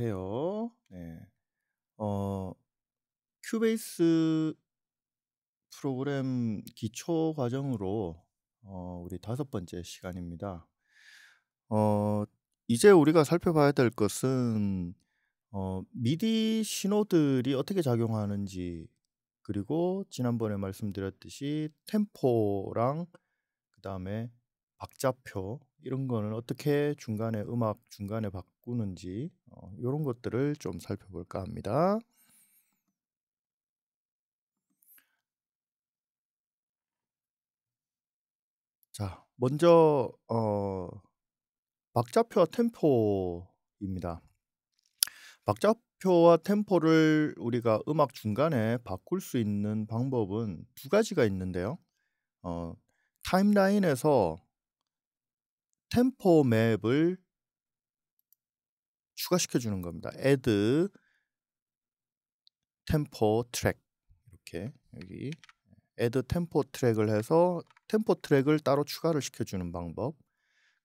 안녕하세요 네. 어, 큐베이스 프로그램 기초 과정으로 어, 우리 다섯 번째 시간입니다. 어, 이제 우리가 살펴봐야 될 것은 어, 미디 신호들이 어떻게 작용하는지 그리고 지난번에 말씀드렸듯이 템포랑 그 다음에 박자표 이런 거는 어떻게 중간에 음악 중간에 바꾸는지 어, 이런 것들을 좀 살펴볼까 합니다. 자, 먼저 어, 박자표와 템포입니다. 박자표와 템포를 우리가 음악 중간에 바꿀 수 있는 방법은 두 가지가 있는데요. 어, 타임라인에서 템포 맵을 추가시켜 주는 겁니다. add 템포 트랙 이렇게 여기 add 템포 트랙을 해서 템포 트랙을 따로 추가를 시켜 주는 방법.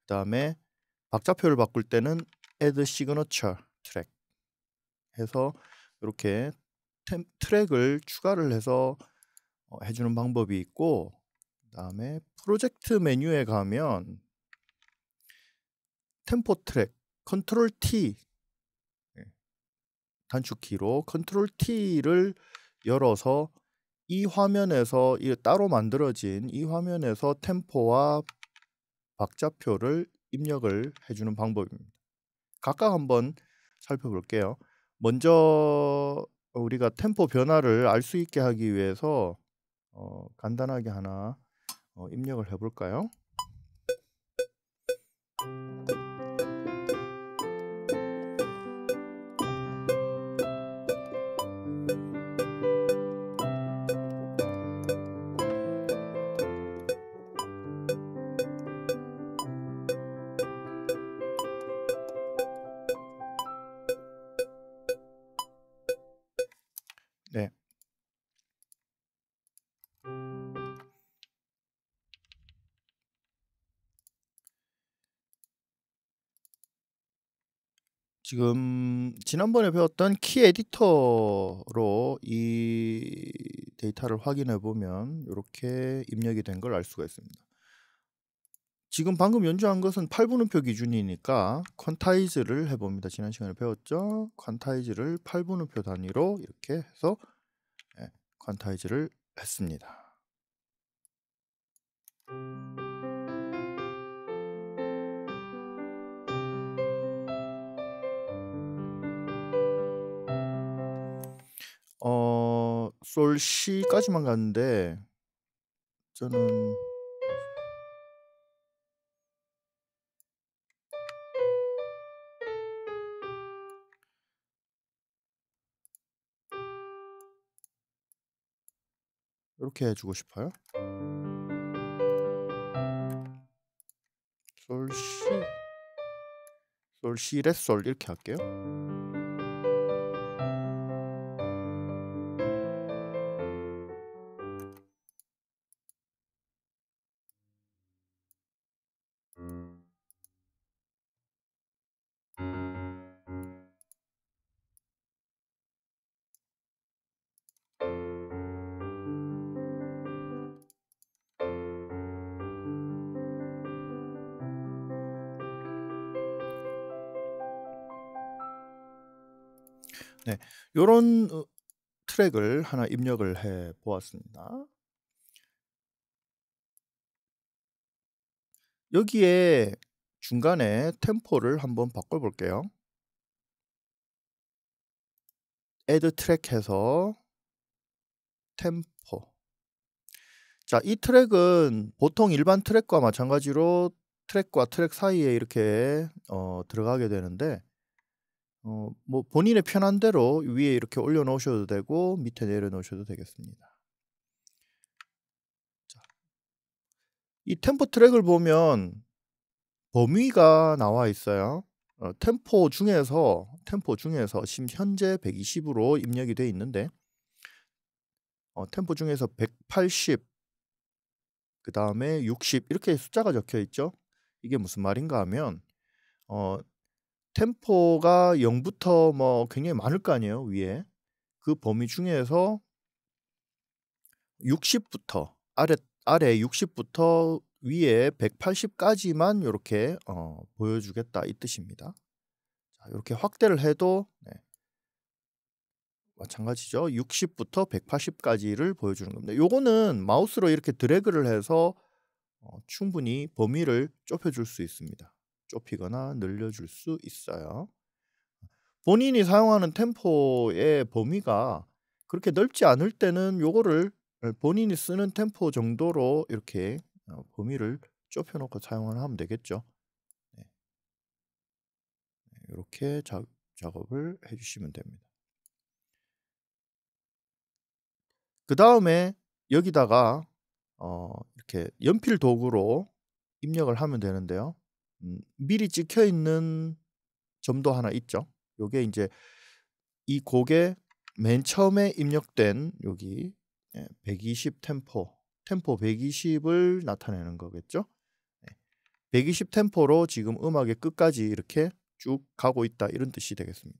그다음에 박자표를 바꿀 때는 add signature 트랙 해서 이렇게 템, 트랙을 추가를 해서 어, 해주는 방법이 있고 그다음에 프로젝트 메뉴에 가면 템포 트랙 컨트롤 T 예. 단축키로 컨트롤 T를 열어서 이 화면에서 따로 만들어진 이 화면에서 템포와 박자표를 입력을 해주는 방법입니다. 각각 한번 살펴볼게요. 먼저 우리가 템포 변화를 알 수 있게 하기 위해서 어, 간단하게 하나 어, 입력을 해볼까요? 지금 지난번에 배웠던 키 에디터로 이 데이터를 확인해 보면 이렇게 입력이 된 걸 알 수가 있습니다. 지금 방금 연주한 것은 8분음표 기준이니까 퀀타이즈를 해봅니다. 지난 시간에 배웠죠? 퀀타이즈를 8분음표 단위로 이렇게 해서 퀀타이즈를 예, 했습니다. 어 솔시까지만 갔는데 저는 이렇게 해주고 싶어요. 솔시 솔시 레솔 이렇게 할게요. 네, 이런 어, 트랙을 하나 입력을 해 보았습니다. 여기에 중간에 템포를 한번 바꿔볼게요. add track 해서 템포 자, 이 트랙은 보통 일반 트랙과 마찬가지로 트랙과 트랙 사이에 이렇게 어, 들어가게 되는데 어, 뭐 본인의 편한 대로 위에 이렇게 올려 놓으셔도 되고 밑에 내려 놓으셔도 되겠습니다. 자, 이 템포 트랙을 보면 범위가 나와 있어요. 어, 템포 중에서 템포 중에서 지금 현재 120으로 입력이 돼 있는데 어, 템포 중에서 180, 그 다음에 60 이렇게 숫자가 적혀 있죠. 이게 무슨 말인가 하면 어, 템포가 0부터 뭐 굉장히 많을 거 아니에요 위에 그 범위 중에서 60부터 아래 아래 60부터 위에 180까지만 이렇게 어, 보여주겠다 이 뜻입니다. 자, 이렇게 확대를 해도 네. 마찬가지죠. 60부터 180까지를 보여주는 겁니다. 요거는 마우스로 이렇게 드래그를 해서 어, 충분히 범위를 좁혀줄 수 있습니다. 좁히거나 늘려줄 수 있어요. 본인이 사용하는 템포의 범위가 그렇게 넓지 않을 때는 요거를 예, 본인이 쓰는 템포 정도로 이렇게 어, 범위를 좁혀놓고 사용을 하면 되겠죠. 이렇게 네. 네, 자, 작업을 해주시면 됩니다. 그 다음에 여기다가 어, 이렇게 연필 도구로 입력을 하면 되는데요. 음, 미리 찍혀 있는 점도 하나 있죠. 요게 이제 이 곡의 맨 처음에 입력된 여기 120 예, 템포, 템포 120을 나타내는 거겠죠. 120 예, 템포로 지금 음악의 끝까지 이렇게 쭉 가고 있다 이런 뜻이 되겠습니다.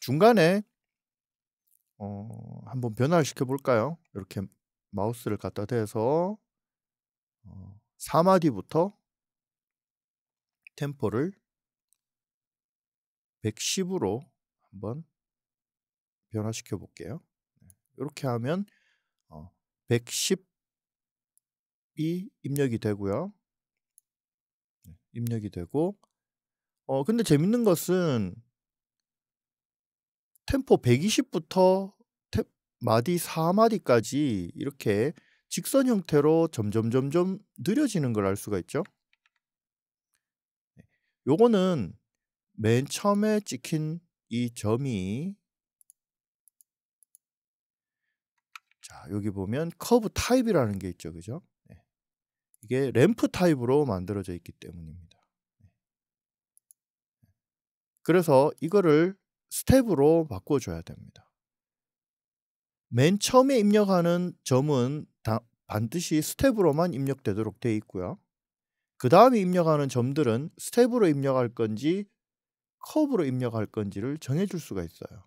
중간에 어, 한번 변화를 시켜 볼까요? 이렇게 마우스를 갖다 대서 어, 4마디부터 템포를 110으로 한번 변화시켜 볼게요. 이렇게 네, 하면 110이 어, 입력이 되고요. 네, 입력이 되고 어 근데 재밌는 것은 템포 120부터 마디 4마디까지 이렇게 직선 형태로 점점 점점 느려지는 걸 알 수가 있죠. 네. 요거는 맨 처음에 찍힌 이 점이 자 여기 보면 커브 타입이라는 게 있죠, 그죠? 네. 이게 램프 타입으로 만들어져 있기 때문입니다. 네. 그래서 이거를 스텝으로 바꿔줘야 됩니다. 맨 처음에 입력하는 점은 반드시 스텝으로만 입력되도록 되어 있고요. 그 다음에 입력하는 점들은 스텝으로 입력할 건지 컵으로 입력할 건지를 정해줄 수가 있어요.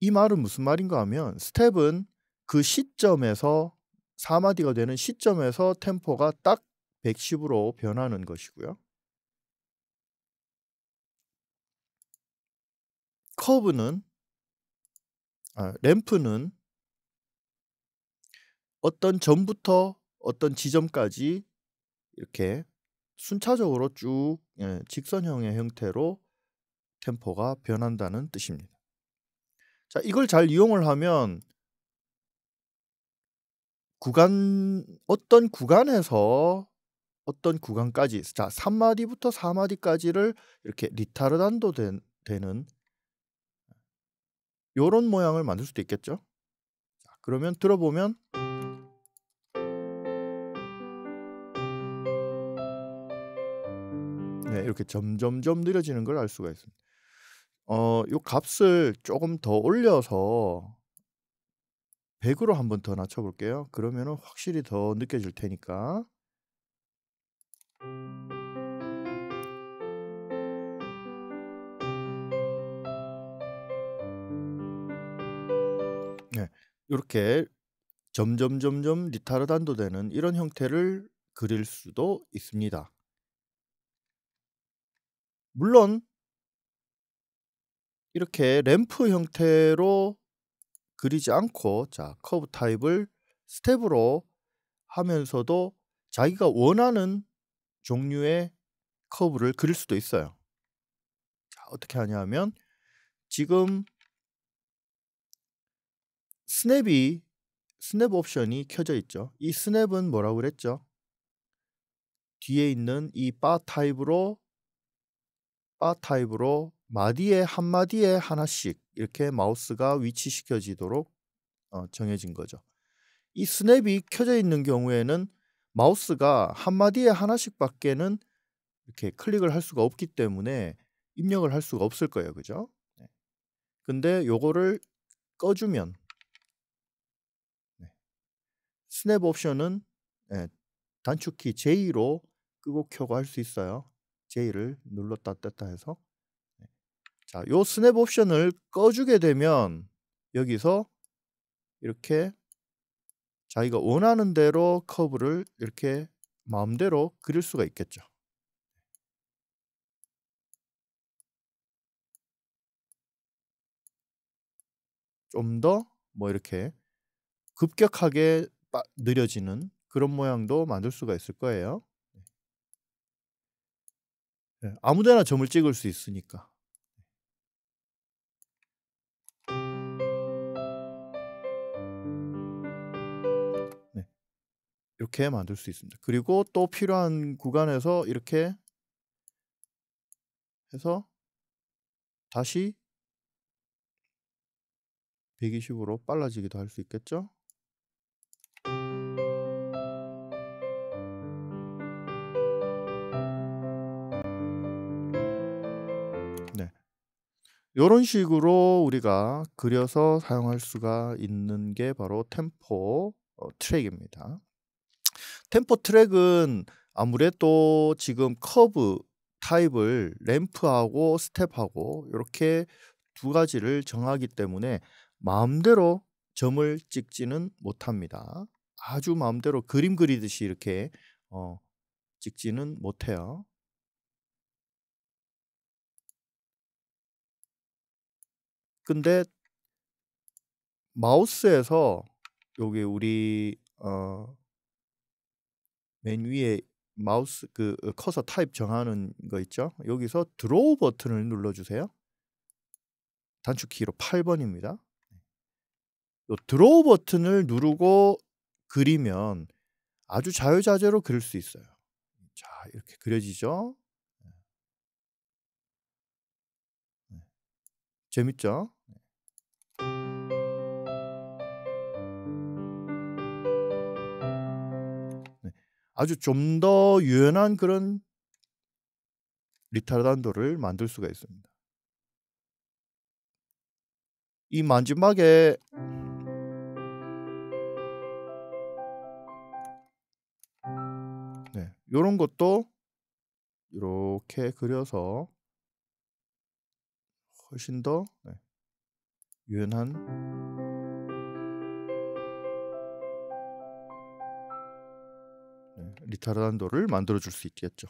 이 말은 무슨 말인가 하면 스텝은 그 시점에서 4마디가 되는 시점에서 템포가 딱 110으로 변하는 것이고요. 커브는 아, 램프는 어떤 점부터 어떤 지점까지 이렇게 순차적으로 쭉 예, 직선형의 형태로 템포가 변한다는 뜻입니다. 자, 이걸 잘 이용을 하면 구간 어떤 구간에서 어떤 구간까지 자, 3마디부터 4마디까지를 이렇게 리타르단도 된, 되는 요런 모양을 만들 수도 있겠죠? 자, 그러면 들어보면 네, 이렇게 점점점 느려지는 걸 알 수가 있습니다. 어, 요 값을 조금 더 올려서 100으로 한번 더 낮춰 볼게요. 그러면은 확실히 더 느껴질 테니까. 네. 이렇게 점점 점점 리타르단도 되는 이런 형태를 그릴 수도 있습니다. 물론 이렇게 램프 형태로 그리지 않고 자 커브 타입을 스텝으로 하면서도 자기가 원하는 종류의 커브를 그릴 수도 있어요. 자, 어떻게 하냐 면 지금 스냅이 스냅 옵션이 켜져 있죠. 이 스냅은 뭐라고 그랬죠? 뒤에 있는 이 바 타입으로 바 타입으로 마디에 한 마디에 하나씩 이렇게 마우스가 위치시켜지도록 어, 정해진 거죠. 이 스냅이 켜져 있는 경우에는 마우스가 한 마디에 하나씩밖에는 이렇게 클릭을 할 수가 없기 때문에 입력을 할 수가 없을 거예요, 그죠? 네. 근데 요거를 꺼주면 네. 스냅 옵션은 네, 단축키 J로 끄고 켜고 할 수 있어요. J를 눌렀다 뗐다 해서 네. 자, 요 스냅 옵션을 꺼주게 되면 여기서 이렇게 자기가 원하는 대로 커브를 이렇게 마음대로 그릴 수가 있겠죠. 좀 더 뭐 이렇게 급격하게 느려지는 그런 모양도 만들 수가 있을 거예요. 예, 아무데나 점을 찍을 수 있으니까. 네. 이렇게 만들 수 있습니다. 그리고 또 필요한 구간에서 이렇게 해서 다시 120으로 빨라지기도 할 수 있겠죠? 이런 식으로 우리가 그려서 사용할 수가 있는 게 바로 템포 어, 트랙입니다. 템포 트랙은 아무래도 지금 커브 타입을 램프하고 스텝하고 이렇게 두 가지를 정하기 때문에 마음대로 점을 찍지는 못합니다. 아주 마음대로 그림 그리듯이 이렇게 어, 찍지는 못해요. 근데 마우스에서 여기 우리 어맨 위에 마우스 그 어, 커서 타입 정하는 거 있죠? 여기서 드로우 버튼을 눌러 주세요. 단축키로 8번입니다. 요 드로우 버튼을 누르고 그리면 아주 자유자재로 그릴 수 있어요. 자, 이렇게 그려지죠? 네. 네. 재밌죠? 아주 좀 더 유연한 그런 리타르단도를 만들 수가 있습니다. 이 마지막에 네, 요런 것도 이렇게 그려서 훨씬 더 네, 유연한 리타단도를 만들어 줄 수 있겠죠.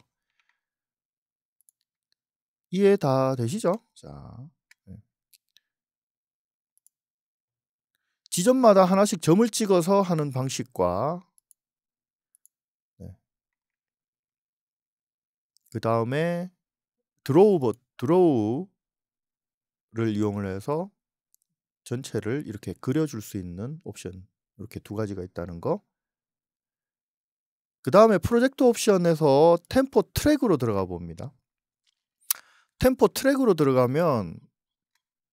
이해 다 되시죠? 자. 예. 지점마다 하나씩 점을 찍어서 하는 방식과 네. 그 다음에 드로우 버 드로우를 이용을 해서 전체를 이렇게 그려줄 수 있는 옵션 이렇게 두 가지가 있다는 거그 다음에 프로젝트 옵션에서 템포 트랙으로 들어가 봅니다. 템포 트랙으로 들어가면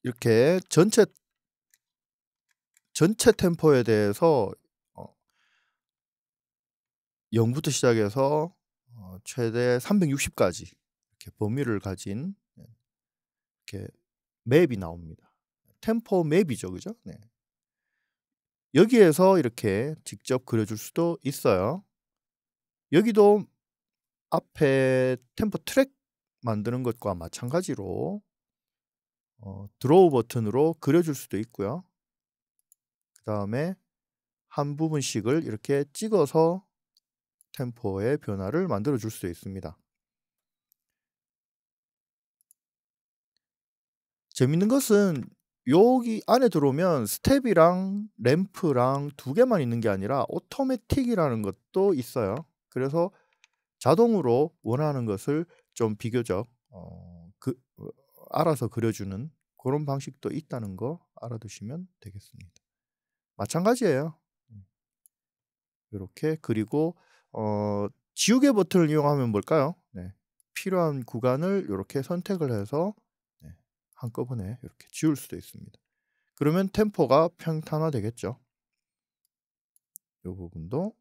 이렇게 전체 전체 템포에 대해서 0부터 어, 시작해서 어, 최대 360까지 이렇게 범위를 가진 네, 이렇게 맵이 나옵니다. 템포 맵이죠, 그죠? 네. 여기에서 이렇게 직접 그려줄 수도 있어요. 여기도 앞에 템포 트랙 만드는 것과 마찬가지로 어, 드로우 버튼으로 그려줄 수도 있고요. 그 다음에 한 부분씩을 이렇게 찍어서 템포의 변화를 만들어 줄 수도 있습니다. 재밌는 것은 여기 안에 들어오면 스텝이랑 램프랑 두 개만 있는 게 아니라 오토매틱이라는 것도 있어요. 그래서 자동으로 원하는 것을 좀 비교적 어, 그, 어, 알아서 그려주는 그런 방식도 있다는 거 알아두시면 되겠습니다. 마찬가지예요. 이렇게 음. 그리고 어, 지우개 버튼을 이용하면 뭘까요? 네. 필요한 구간을 이렇게 선택을 해서 네. 한꺼번에 이렇게 지울 수도 있습니다. 그러면 템포가 평탄화 되겠죠. 이 부분도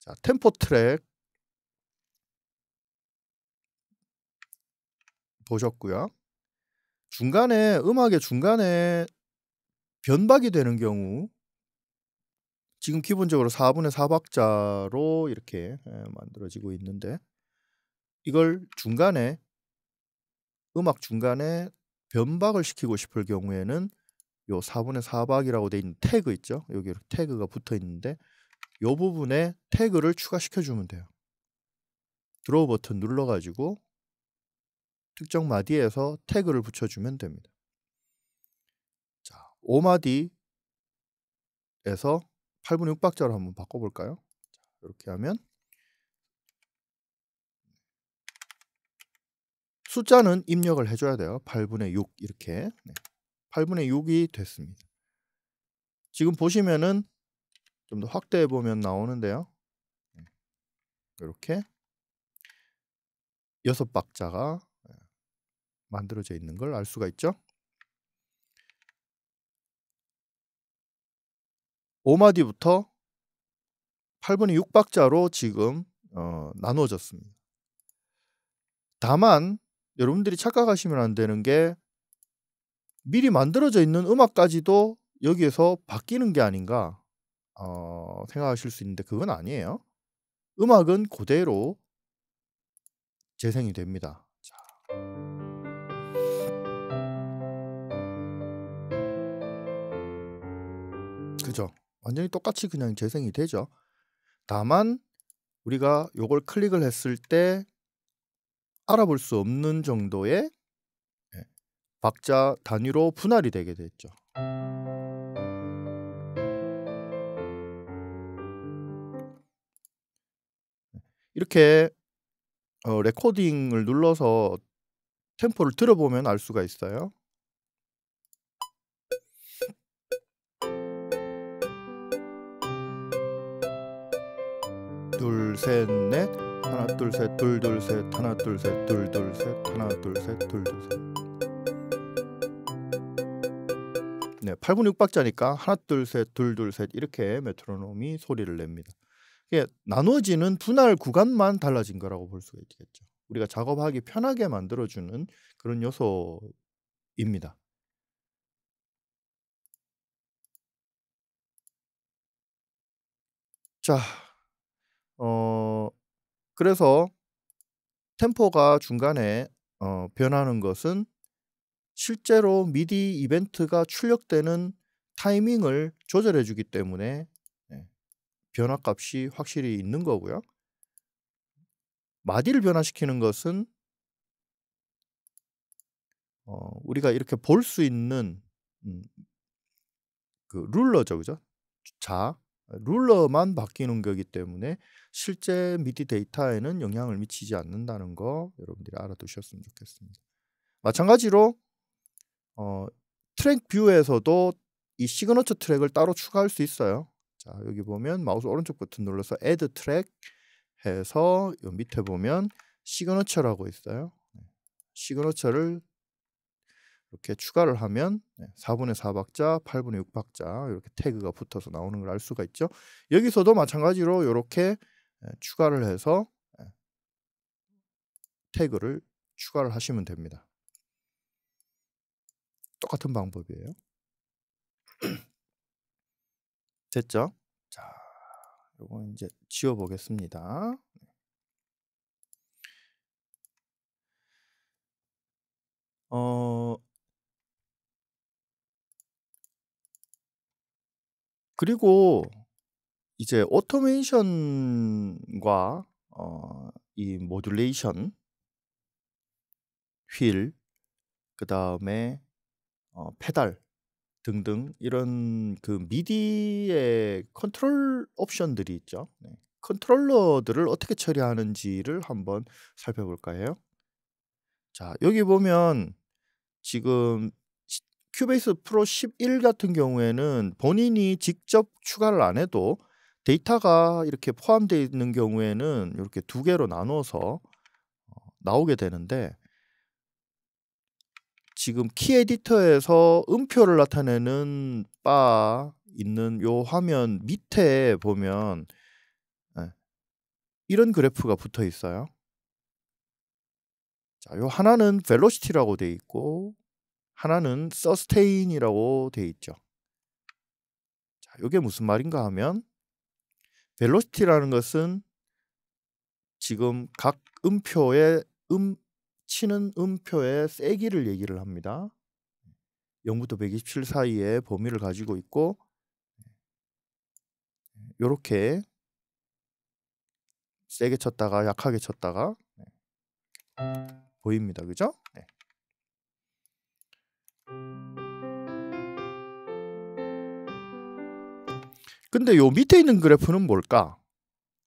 자, 템포 트랙 보셨고요. 중간에 음악의 중간에 변박이 되는 경우 지금 기본적으로 4분의 4박자로 이렇게 예, 만들어지고 있는데 이걸 중간에 음악 중간에 변박을 시키고 싶을 경우에는 요 4분의 4박이라고 돼 있는 태그 있죠. 여기 이 태그가 붙어 있는데 요 부분에 태그를 추가시켜 주면 돼요. 드로우 버튼 눌러 가지고 특정 마디에서 태그를 붙여 주면 됩니다. 자, 5마디에서 8분의 6박자로 한번 바꿔 볼까요? 이렇게 하면 숫자는 입력을 해줘야 돼요. 8분의 6 이렇게 8분의 6이 됐습니다. 지금 보시면은 좀더 확대해 보면 나오는데요. 이렇게 음. 여섯 박자가 예, 만들어져 있는 걸 알 수가 있죠. 5마디부터 8분의 6박자로 지금 어, 나어졌습니다 다만 여러분들이 착각하시면 안 되는 게 미리 만들어져 있는 음악까지도 여기에서 바뀌는 게 아닌가 어, 생각하실 수 있는데 그건 아니에요. 음악은 그대로 재생이 됩니다. 자. 그죠? 완전히 똑같이 그냥 재생이 되죠. 다만 우리가 요걸 클릭을 했을 때 알아볼 수 없는 정도의 예, 박자 단위로 분할이 되게 됐죠. 이렇게 어, 레코딩을 눌러서 템포를 들어보면 알 수가 있어요. 둘, 셋, 넷 하나, 둘, 셋, 둘, 둘, 셋 하나, 둘, 셋, 둘, 둘, 셋 하나, 둘, 셋, 둘, 둘, 셋 네, 8분 6박자니까 하나, 둘, 셋, 둘, 둘, 셋 이렇게 메트로놈이 소리를 냅니다. 이게 나눠지는 분할 구간만 달라진 거라고 볼 수가 있겠죠. 우리가 작업하기 편하게 만들어주는 그런 요소입니다. 자, 어, 그래서 템포가 중간에 어, 변하는 것은 실제로 미디 이벤트가 출력되는 타이밍을 조절해 주기 때문에 변화값이 확실히 있는 거고요. 마디를 변화시키는 것은 어, 우리가 이렇게 볼 수 있는 음, 그 룰러죠, 그죠? 자, 룰러만 바뀌는 거기 때문에 실제 미디 데이터에는 영향을 미치지 않는다는 거 여러분들이 알아두셨으면 좋겠습니다. 마찬가지로 어, 트랙 뷰에서도 이 시그너처 트랙을 따로 추가할 수 있어요. 자 여기 보면 마우스 오른쪽 버튼 눌러서 Add Track 해서 요 밑에 보면 시그너처라고 있어요. 시그너처를 네. 이렇게 추가를 하면 4분의 4박자, 8분의 6박자 이렇게 태그가 붙어서 나오는 걸 알 수가 있죠. 여기서도 마찬가지로 이렇게 네, 추가를 해서 태그를 추가를 하시면 됩니다. 똑같은 방법이에요. 됐죠? 자, 요거 이제 지워 보겠습니다. 네. 어 그리고 이제 오토메이션과 어, 이 모듈레이션 휠, 그 다음에 어, 페달 등등 이런 그 미디의 컨트롤 옵션들이 있죠. 네. 컨트롤러들을 어떻게 처리하는지를 한번 살펴볼까 해요. 자, 여기 보면 지금 큐베이스 프로 11 같은 경우에는 본인이 직접 추가를 안 해도 데이터가 이렇게 포함되어 있는 경우에는 이렇게 두 개로 나눠서 어, 나오게 되는데 지금 키 에디터에서 음표를 나타내는 바 있는 요 화면 밑에 보면 예, 이런 그래프가 붙어 있어요. 자, 요 하나는 velocity라고 돼 있고 하나는 sustain이라고 돼 있죠. 자, 요게 무슨 말인가 하면 velocity라는 것은 지금 각 음표의 음 치는 음표의 세기를 얘기를 합니다. 0부터 127 사이의 범위를 가지고 있고 이렇게 세게 쳤다가 약하게 쳤다가 네, 보입니다. 그죠? 네. 근데 요 밑에 있는 그래프는 뭘까?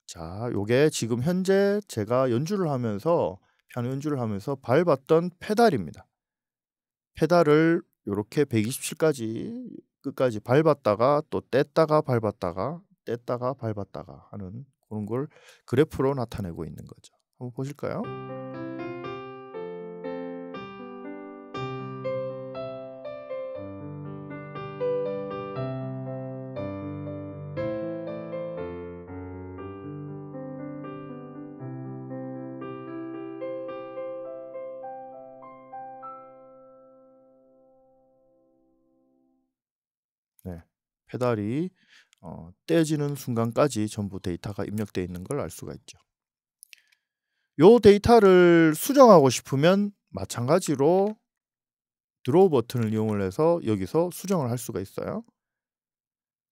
자, 요게 지금 현재 제가 연주를 하면서 피아 연주를 하면서 밟았던 페달입니다. 페달을 이렇게 127까지 끝까지 밟았다가 또 뗐다가 밟았다가 뗐다가 밟았다가 하는 그런 걸 그래프로 나타내고 있는 거죠. 한번 보실까요? 페달이 어, 떼지는 순간까지 전부 데이터가 입력되어 있는 걸 알 수가 있죠. 요 데이터를 수정하고 싶으면 마찬가지로 드로우 버튼을 이용을 해서 여기서 수정을 할 수가 있어요.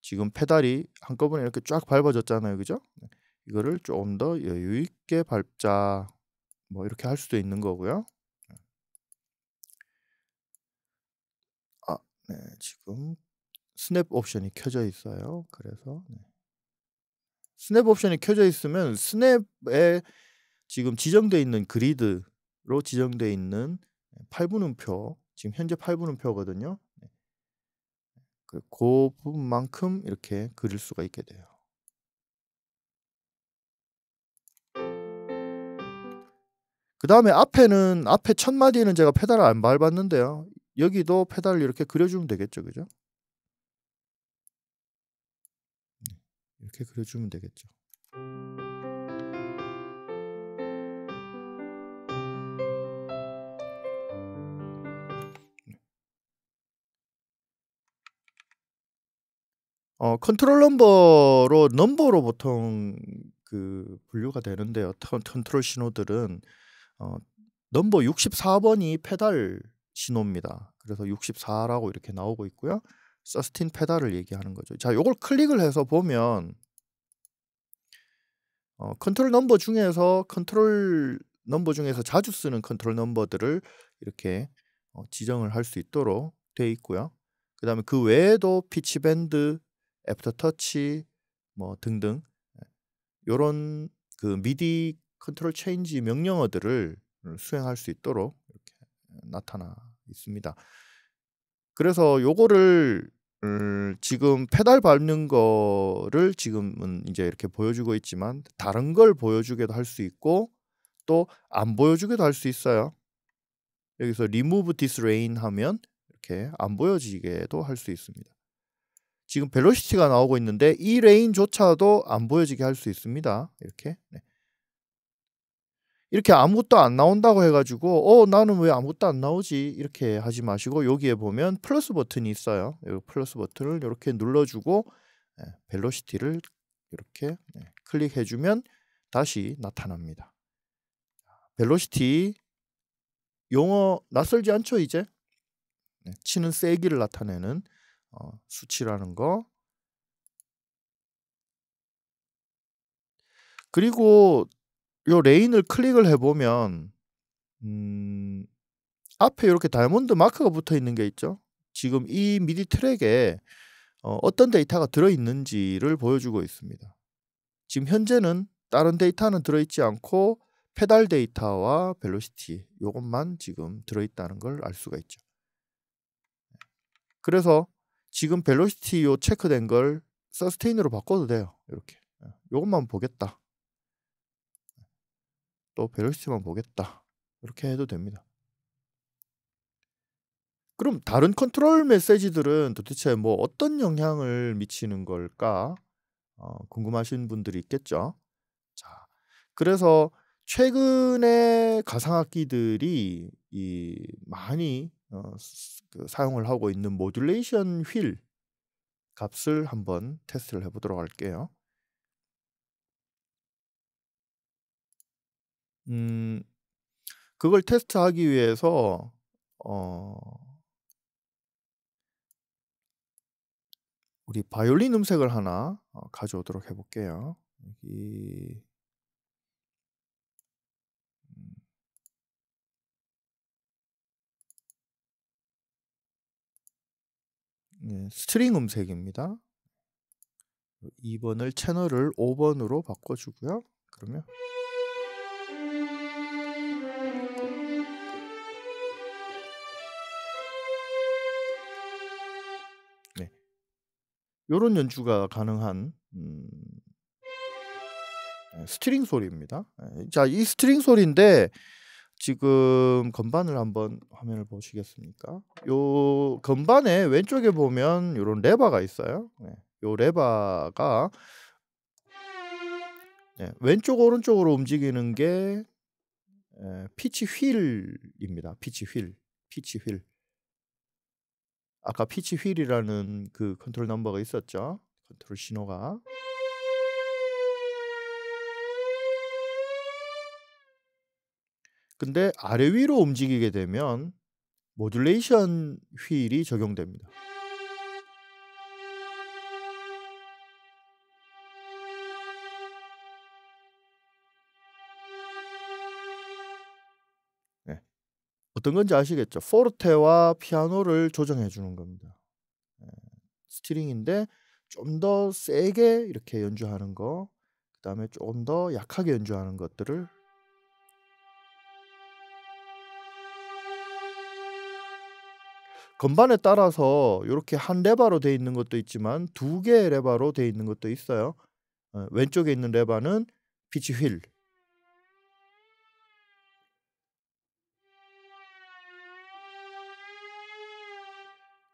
지금 페달이 한꺼번에 이렇게 쫙 밟아졌잖아요. 그죠? 네. 이거를 조금 더 여유 있게 밟자 뭐 이렇게 할 수도 있는 거고요. 네. 아, 네. 지금 스냅 옵션이 켜져 있어요. 그래서 네. 스냅 옵션이 켜져 있으면 스냅에 지금 지정되어 있는 그리드로 지정되어 있는 8분음표 지금 현재 8분음표거든요. 그 부분만큼 이렇게 그릴 수가 있게 돼요. 그 다음에 앞에는 앞에 첫 마디는 제가 페달을 안 밟았는데요. 여기도 페달을 이렇게 그려주면 되겠죠, 그죠? 이렇게 그려주면 되겠죠. 어, 컨트롤 넘버로 넘버로 보통 그 분류가 되는데요. 컨트롤 신호들은 어, 넘버 64번이 페달 신호입니다. 그래서 64라고 이렇게 나오고 있고요. 서스틴 페달을 얘기하는 거죠. 자, 요걸 클릭을 해서 보면 어, 컨트롤 넘버 중에서 컨트롤 넘버 중에서 자주 쓰는 컨트롤 넘버들을 이렇게 어, 지정을 할 수 있도록 돼 있고요. 그 다음에 그 외에도 피치밴드, 애프터 터치 뭐 등등 예, 요런 그 미디 컨트롤 체인지 명령어들을 수행할 수 있도록 이렇게 나타나 있습니다. 그래서 요거를 음, 지금 페달 밟는 거를 지금은 이제 이렇게 보여주고 있지만 다른 걸 보여주게도 할 수 있고 또 안 보여주게도 할 수 있어요. 여기서 remove this rain 하면 이렇게 안 보여지게도 할 수 있습니다. 지금 벨로시티가 나오고 있는데 이 레인조차도 안 보여지게 할 수 있습니다. 이렇게 네. 이렇게 아무것도 안 나온다고 해가지고 어 나는 왜 아무것도 안 나오지 이렇게 하지 마시고 여기에 보면 플러스 버튼이 있어요. 이 플러스 버튼을 이렇게 눌러주고 예, 벨로시티를 이렇게 예, 클릭해주면 다시 나타납니다. 벨로시티 용어 낯설지 않죠 이제 예, 치는 세기를 나타내는 어, 수치라는 거 그리고 요 레인을 클릭을 해보면 음, 앞에 이렇게 다이몬드 마크가 붙어 있는 게 있죠. 지금 이 미디 트랙에 어, 떤 데이터가 들어 있는지를 보여주고 있습니다. 지금 현재는 다른 데이터는 들어있지 않고 페달 데이터와 벨로시티 이것만 지금 들어있다는 걸 알 수가 있죠. 그래서 지금 벨로시티 요 체크된 걸 서스테인으로 바꿔도 돼요. 이렇게. 이것만 예, 보겠다. 또 베럴스만 보겠다. 이렇게 해도 됩니다. 그럼 다른 컨트롤 메시지들은 도대체 뭐 어떤 영향을 미치는 걸까? 어, 궁금하신 분들이 있겠죠. 자, 그래서 최근에 가상악기들이 이 많이 어, 그 사용을 하고 있는 모듈레이션 휠 값을 한번 테스트를 해보도록 할게요. 음, 그걸 테스트하기 위해서 어, 우리 바이올린 음색을 하나 어, 가져오도록 해볼게요. 여기 네, 스트링 음색입니다. 2번을 채널을 5번으로 바꿔주고요. 그러면 요런 연주가 가능한 음, 예, 스트링 소리입니다. 예, 자, 이 스트링 소리인데 지금 건반을 한번 화면을 보시겠습니까? 요 건반의 왼쪽에 보면 요런 레바가 있어요. 네, 요레바가 네, 왼쪽 오른쪽으로 움직이는 게 예, 피치 휠입니다. 피치 휠, 피치 휠. 아까 피치 휠이라는 그 컨트롤 넘버가 있었죠. 컨트롤 신호가 근데 아래 위로 움직이게 되면 모듈레이션 휠이 적용됩니다. 어떤 건지 아시겠죠? 포르테와 피아노를 조정해 주는 겁니다. 예. 스트링인데 좀 더 세게 이렇게 연주하는 거, 그 다음에 조금 더 약하게 연주하는 것들을 건반에 따라서 이렇게 한 레바로 돼 있는 것도 있지만 두 개의 레바로 돼 있는 것도 있어요. 어, 왼쪽에 있는 레바는 피치 휠,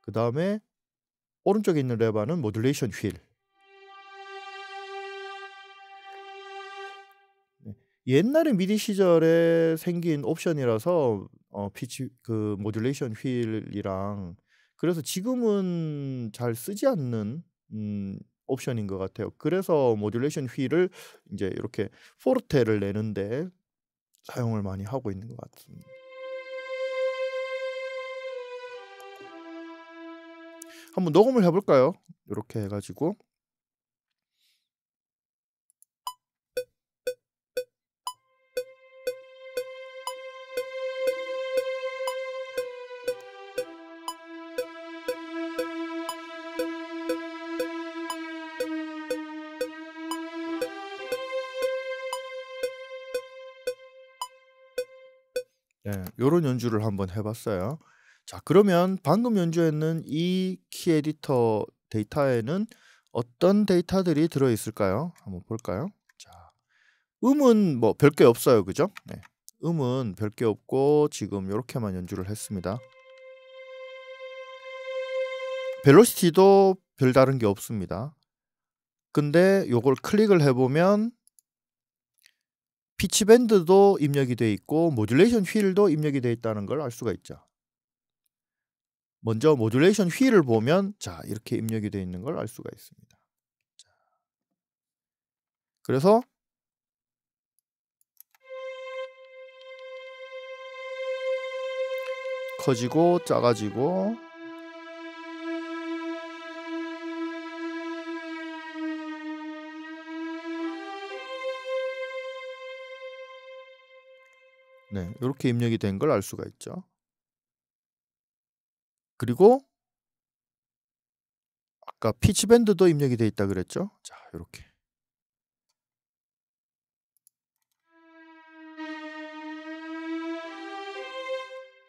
그 다음에 오른쪽에 있는 레바는 모듈레이션 휠. 네. 옛날에 미디 시절에 생긴 옵션이라서 어 피치 그 모듈레이션 휠이랑 그래서 지금은 잘 쓰지 않는 음 옵션인 것 같아요. 그래서 모듈레이션 휠을 이제 이렇게 포르테를 내는데 사용을 많이 하고 있는 것 같습니다. 한번 녹음을 해볼까요? 이렇게 해가지고 예, 요런 연주를 한번 해봤어요. 자 그러면 방금 연주했는 이 키 에디터 데이터에는 어떤 데이터들이 들어 있을까요? 한번 볼까요? 자 음은 뭐 별게 없어요, 그죠? 네. 음은 별게 없고 지금 이렇게만 연주를 했습니다. 벨로시티도 별다른 게 없습니다. 근데 요걸 클릭을 해보면 피치 밴드도 입력이 돼 있고 모듈레이션 휠도 입력이 돼 있다는 걸 알 수가 있죠. 먼저 모듈레이션 휠을 보면 자 이렇게 입력이 되어 있는 걸 알 수가 있습니다. 자, 그래서 커지고 작아지고 네 이렇게 입력이 된 걸 알 수가 있죠. 그리고 아까 피치밴드도 입력이 되어 있다 그랬죠? 자, 이렇게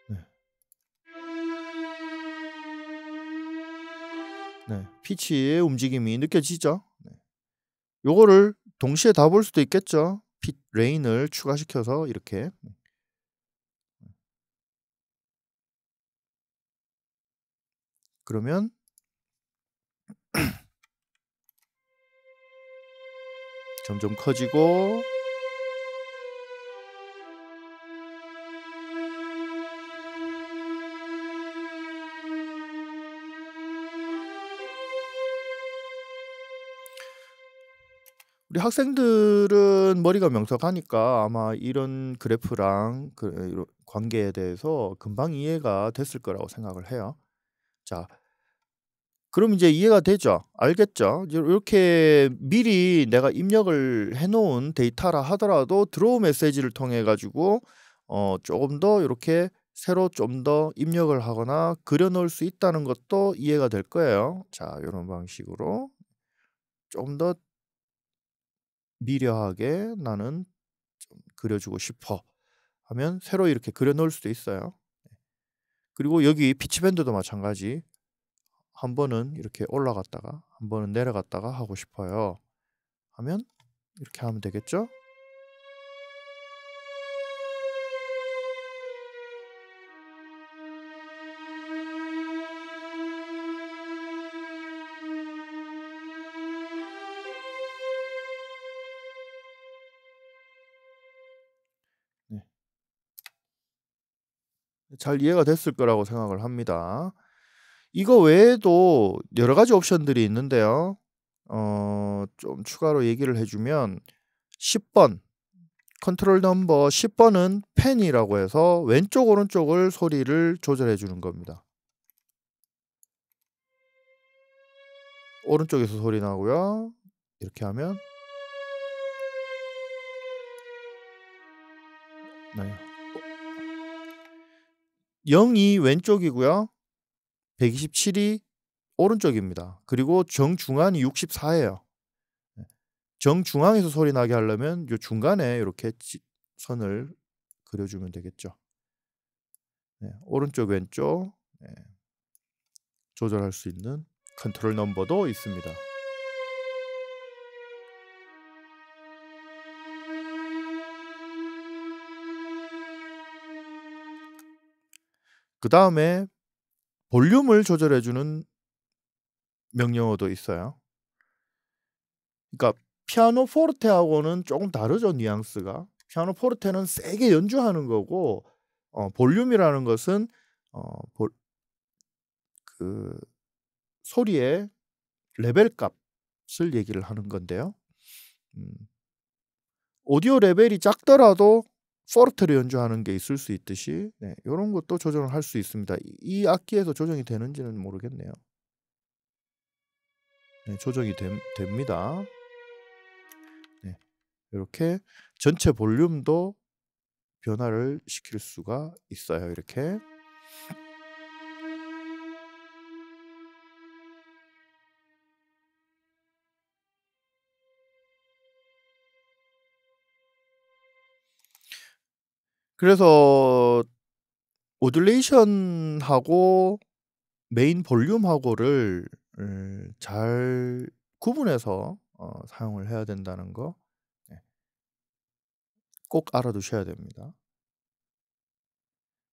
네. 네, 피치의 움직임이 느껴지죠. 네. 요거를 동시에 다 볼 수도 있겠죠. 핏 레인을 추가시켜서 이렇게 네. 그러면 점점 커지고 우리 학생들은 머리가 명석하니까 아마 이런 그래프랑 그, 관계에 대해서 금방 이해가 됐을 거라고 생각을 해요. 자, 그럼 이제 이해가 되죠. 알겠죠. 이렇게 미리 내가 입력을 해놓은 데이터라 하더라도 드로우 메시지를 통해 가지고 어 조금 더 이렇게 새로 좀 더 입력을 하거나 그려놓을 수 있다는 것도 이해가 될 거예요. 자, 이런 방식으로 좀 더 미려하게 나는 좀 그려주고 싶어 하면 새로 이렇게 그려놓을 수도 있어요. 네. 그리고 여기 피치밴드도 마찬가지 한 번은 이렇게 올라갔다가 한 번은 내려갔다가 하고 싶어요. 하면 이렇게 하면 되겠죠? 네. 잘 이해가 됐을 거라고 생각을 합니다. 이거 외에도 여러 가지 옵션들이 있는데요. 어, 좀 추가로 얘기를 해주면 10번 컨트롤 넘버 10번은 펜이라고 해서 왼쪽 오른쪽을 소리를 조절해 주는 겁니다. 오른쪽에서 소리 나고요. 이렇게 하면 네. 0이 어. 왼쪽이고요. 127이 오른쪽입니다. 그리고 정중앙이 64예요. 정중앙에서 소리 나게 하려면 요 중간에 이렇게 선을 그려주면 되겠죠. 네, 오른쪽 왼쪽 네, 조절할 수 있는 컨트롤 넘버도 있습니다. 그 다음에 볼륨을 조절해주는 명령어도 있어요. 그러니까 피아노 포르테하고는 조금 다르죠 뉘앙스가. 피아노 포르테는 세게 연주하는 거고 어, 볼륨이라는 것은 어, 볼, 그 소리의 레벨 값을 얘기를 하는 건데요. 음, 오디오 레벨이 작더라도 포르트를 연주하는 게 있을 수 있듯이 네, 이런 것도 조정을 할 수 있습니다. 이, 이 악기에서 조정이 되는지는 모르겠네요. 네, 조정이 됨, 됩니다. 네, 이렇게 전체 볼륨도 변화를 시킬 수가 있어요. 이렇게. 그래서 오듈레이션하고 메인 볼륨하고를 잘 구분해서 어, 사용을 해야 된다는 거꼭 예. 알아두셔야 됩니다.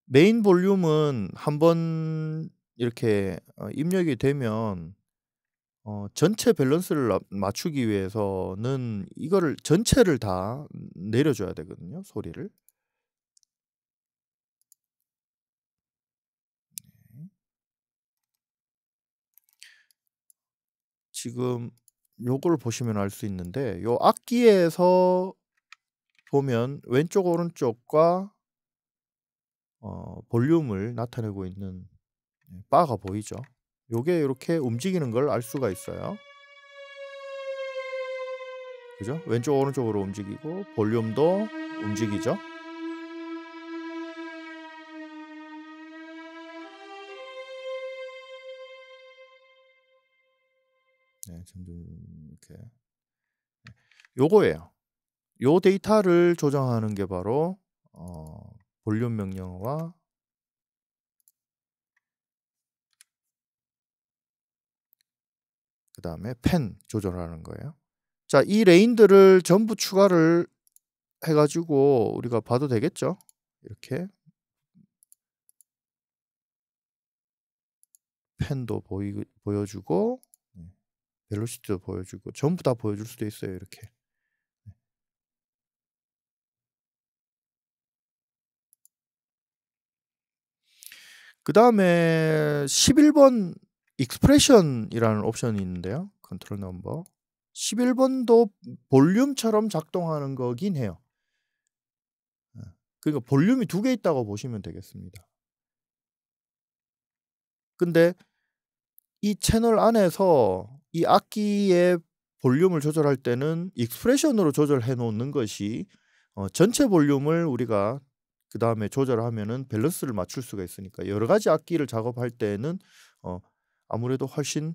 메인 볼륨은 한번 이렇게 어, 입력이 되면 어, 전체 밸런스를 맞추기 위해서는 이거를 전체를 다 내려줘야 되거든요 소리를 지금 요걸 보시면 알 수 있는데 요 악기에서 보면 왼쪽 오른쪽과 어, 볼륨을 나타내고 있는 예, 바가 보이죠. 요게 이렇게 움직이는 걸 알 수가 있어요. 그죠? 왼쪽 오른쪽으로 움직이고 볼륨도 움직이죠. 네, 점점 이렇게 네, 요거예요. 요 데이터를 조정하는 게 바로 어, 볼륨 명령어와 그 다음에 펜 조절하는 거예요. 자, 이 레인들을 전부 추가를 해가지고 우리가 봐도 되겠죠? 이렇게 펜도 보이, 보여주고 벨로시티도 보여주고 전부 다 보여줄 수도 있어요 이렇게 그 다음에 11번 익스프레션이라는 옵션이 있는데요 컨트롤 넘버 11번도 볼륨처럼 작동하는 거긴 해요 네. 그러니까 볼륨이 두 개 있다고 보시면 되겠습니다 근데 이 채널 안에서 이 악기의 볼륨을 조절할 때는 익스프레션으로 조절해 놓는 것이 어, 전체 볼륨을 우리가 그 다음에 조절하면은 밸런스를 맞출 수가 있으니까 여러 가지 악기를 작업할 때는 어, 아무래도 훨씬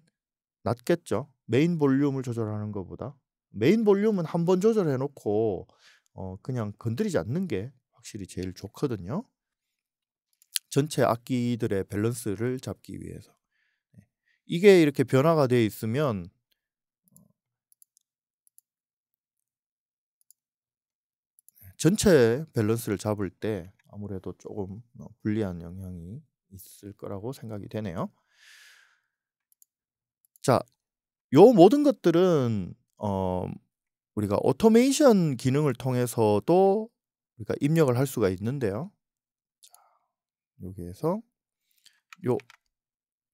낫겠죠. 메인 볼륨을 조절하는 것보다 메인 볼륨은 한 번 조절해 놓고 어, 그냥 건드리지 않는 게 확실히 제일 좋거든요. 전체 악기들의 밸런스를 잡기 위해서. 이게 이렇게 변화가 되어 있으면 전체 밸런스를 잡을 때 아무래도 조금 어, 불리한 영향이 있을 거라고 생각이 되네요. 자, 요 모든 것들은 어, 우리가 오토메이션 기능을 통해서도 우리가 입력을 할 수가 있는데요. 자, 여기에서 요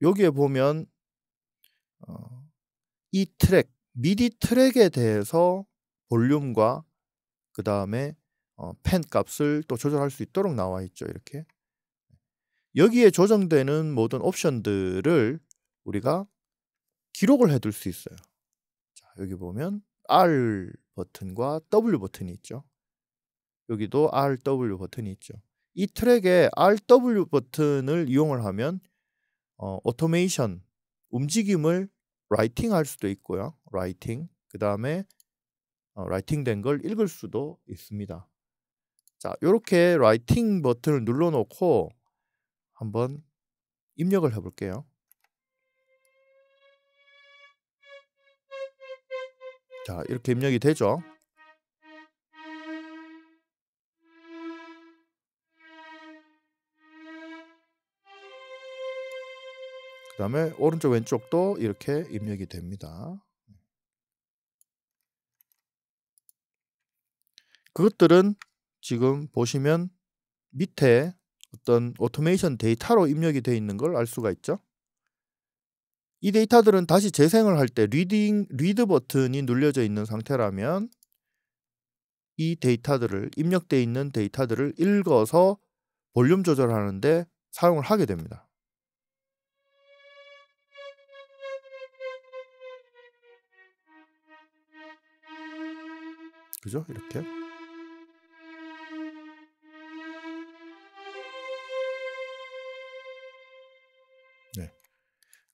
여기에 보면 어, 이 트랙 미디 트랙에 대해서 볼륨과 그 다음에 어, 값을 또 조절할 수 있도록 나와 있죠. 이렇게 여기에 조정되는 모든 옵션들을 우리가 기록을 해둘 수 있어요. 자, 여기 보면 R 버튼과 W 버튼이 있죠. 여기도 R, W 버튼이 있죠. 이 트랙에 R, W 버튼을 이용을 하면 어, 오토메이션 움직임을 라이팅 할 수도 있고요. 라이팅. 그 다음에 라이팅 된 걸 읽을 수도 있습니다. 자, 이렇게 라이팅 버튼을 눌러놓고 한번 입력을 해볼게요. 자, 이렇게 입력이 되죠. 그 다음에 오른쪽 왼쪽도 이렇게 입력이 됩니다. 그것들은 지금 보시면 밑에 어떤 오토메이션 데이터로 입력이 되어 있는 걸 알 수가 있죠. 이 데이터들은 다시 재생을 할 때 리딩 리드 버튼이 눌려져 있는 상태라면 이 데이터들을 입력되어 있는 데이터들을 읽어서 볼륨 조절하는데 사용을 하게 됩니다. 그죠? 이렇게. 네.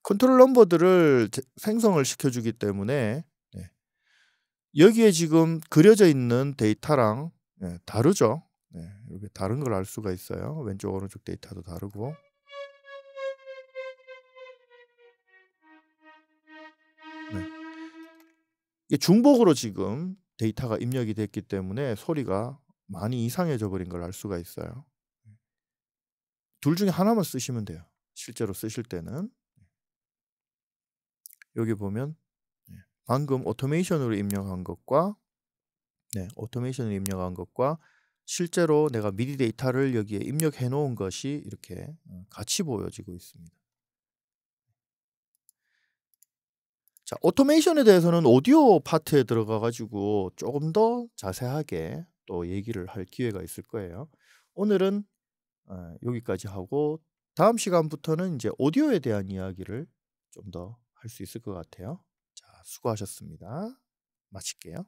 컨트롤 넘버들을 생성을 시켜주기 때문에 네. 여기에 지금 그려져 있는 데이터랑 네, 다르죠. 네, 이렇게 다른 걸 알 수가 있어요. 왼쪽 오른쪽 데이터도 다르고. 네. 중복으로 지금 데이터가 입력이 됐기 때문에 소리가 많이 이상해져 버린 걸 알 수가 있어요. 둘 중에 하나만 쓰시면 돼요. 실제로 쓰실 때는 여기 보면 네, 방금 오토메이션으로 입력한 것과 네, 오토메이션로 입력한 것과 실제로 내가 미디 데이터를 여기에 입력해 놓은 것이 이렇게 어, 같이 보여지고 있습니다. 자, 오토메이션에 대해서는 오디오 파트에 들어가 가지고 조금 더 자세하게 또 얘기를 할 기회가 있을 거예요. 오늘은 어, 여기까지 하고 다음 시간부터는 이제 오디오에 대한 이야기를 좀 더 할 수 있을 것 같아요. 자, 수고하셨습니다. 마칠게요.